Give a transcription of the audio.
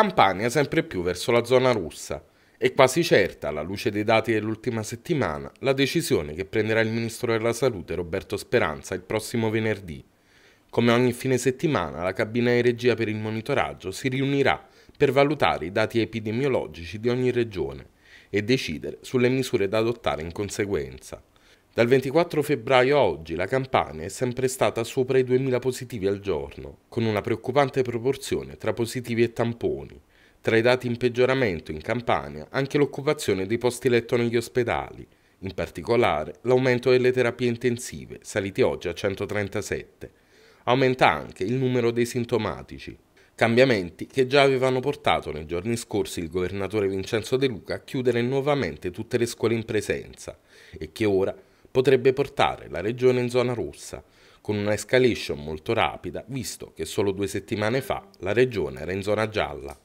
Campania sempre più verso la zona russa. È quasi certa, alla luce dei dati dell'ultima settimana, la decisione che prenderà il Ministro della Salute Roberto Speranza il prossimo venerdì. Come ogni fine settimana, la cabina di regia per il monitoraggio si riunirà per valutare i dati epidemiologici di ogni regione e decidere sulle misure da adottare in conseguenza. Dal 24 febbraio a oggi la Campania è sempre stata sopra i 2.000 positivi al giorno, con una preoccupante proporzione tra positivi e tamponi. Tra i dati in peggioramento in Campania anche l'occupazione dei posti letto negli ospedali, in particolare l'aumento delle terapie intensive, saliti oggi a 137. Aumenta anche il numero dei sintomatici, cambiamenti che già avevano portato nei giorni scorsi il governatore Vincenzo De Luca a chiudere nuovamente tutte le scuole in presenza e che ora potrebbe portare la regione in zona rossa, con una escalation molto rapida, visto che solo due settimane fa la regione era in zona gialla.